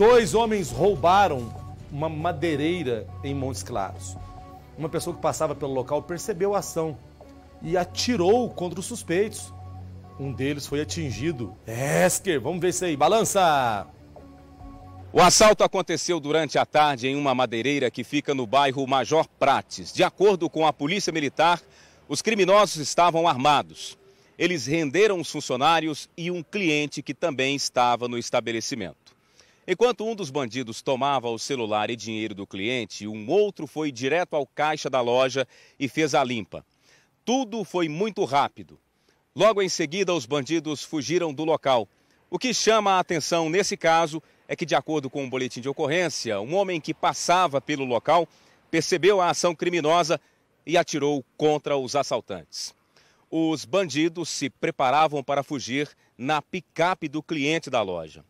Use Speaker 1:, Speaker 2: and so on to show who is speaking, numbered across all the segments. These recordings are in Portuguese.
Speaker 1: Dois homens roubaram uma madeireira em Montes Claros. Uma pessoa que passava pelo local percebeu a ação e atirou contra os suspeitos. Um deles foi atingido. Esker, vamos ver isso aí. Balança!
Speaker 2: O assalto aconteceu durante a tarde em uma madeireira que fica no bairro Major Prates. De acordo com a Polícia Militar, os criminosos estavam armados. Eles renderam os funcionários e um cliente que também estava no estabelecimento. Enquanto um dos bandidos tomava o celular e dinheiro do cliente, um outro foi direto ao caixa da loja e fez a limpa. Tudo foi muito rápido. Logo em seguida, os bandidos fugiram do local. O que chama a atenção nesse caso é que, de acordo com um boletim de ocorrência, um homem que passava pelo local percebeu a ação criminosa e atirou contra os assaltantes. Os bandidos se preparavam para fugir na picape do cliente da loja.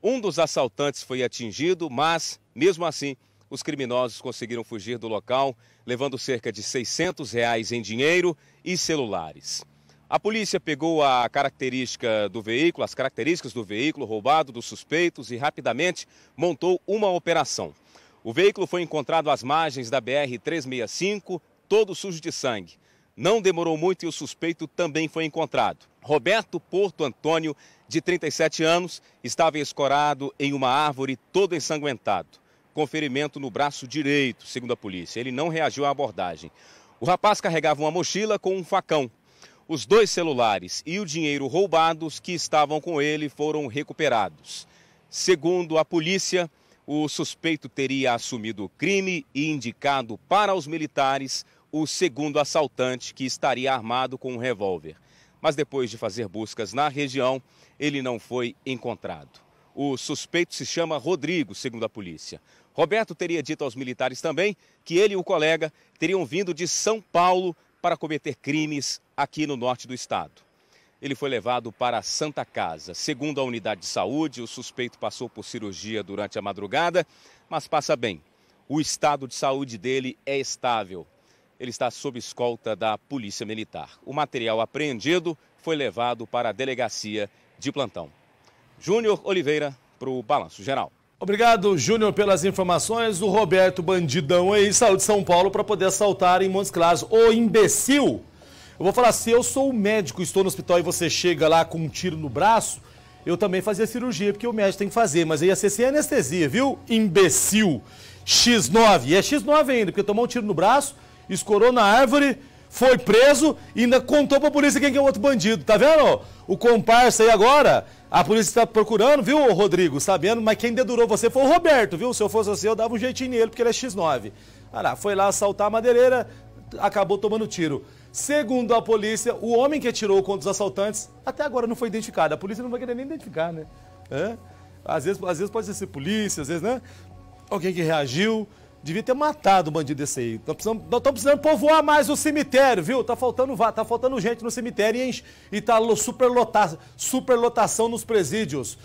Speaker 2: Um dos assaltantes foi atingido, mas, mesmo assim, os criminosos conseguiram fugir do local, levando cerca de 600 reais em dinheiro e celulares. A polícia pegou a característica do veículo, as características do veículo roubado dos suspeitos e rapidamente montou uma operação. O veículo foi encontrado às margens da BR-365, todo sujo de sangue. Não demorou muito e o suspeito também foi encontrado. Roberto Porto Antônio de 37 anos, estava escorado em uma árvore todo ensanguentado, com ferimento no braço direito, segundo a polícia. Ele não reagiu à abordagem. O rapaz carregava uma mochila com um facão. Os dois celulares e o dinheiro roubados que estavam com ele foram recuperados. Segundo a polícia, o suspeito teria assumido o crime e indicado para os militares o segundo assaltante que estaria armado com um revólver mas depois de fazer buscas na região, ele não foi encontrado. O suspeito se chama Rodrigo, segundo a polícia. Roberto teria dito aos militares também que ele e o colega teriam vindo de São Paulo para cometer crimes aqui no norte do estado. Ele foi levado para a Santa Casa. Segundo a unidade de saúde, o suspeito passou por cirurgia durante a madrugada, mas passa bem. O estado de saúde dele é estável, ele está sob escolta da Polícia Militar. O material apreendido foi levado para a delegacia de plantão. Júnior Oliveira, para o Balanço Geral.
Speaker 1: Obrigado, Júnior, pelas informações. O Roberto Bandidão aí saiu de São Paulo para poder assaltar em Montes Claros. Ô imbecil! Eu vou falar, se eu sou médico, estou no hospital e você chega lá com um tiro no braço, eu também fazia cirurgia, porque o médico tem que fazer, mas aí ia ser sem anestesia, viu? Imbecil! X9, e é X9 ainda, porque tomou um tiro no braço, escorou na árvore, foi preso e ainda contou pra polícia quem que é o outro bandido. Tá vendo? O comparsa aí agora, a polícia está procurando, viu, Rodrigo? Sabendo, mas quem dedurou você foi o Roberto, viu? Se eu fosse você, eu dava um jeitinho nele, porque ele é X9. Ah lá, foi lá assaltar a madeireira, acabou tomando tiro. Segundo a polícia, o homem que atirou contra os assaltantes até agora não foi identificado. A polícia não vai querer nem identificar, né? É? Às, vezes, às vezes pode ser polícia, às vezes, né? Alguém que reagiu. Devia ter matado o bandido desse aí. Nós estamos precisando, precisando povoar mais o cemitério, viu? Tá faltando vá, tá faltando gente no cemitério e, e tá superlotação, superlotação nos presídios.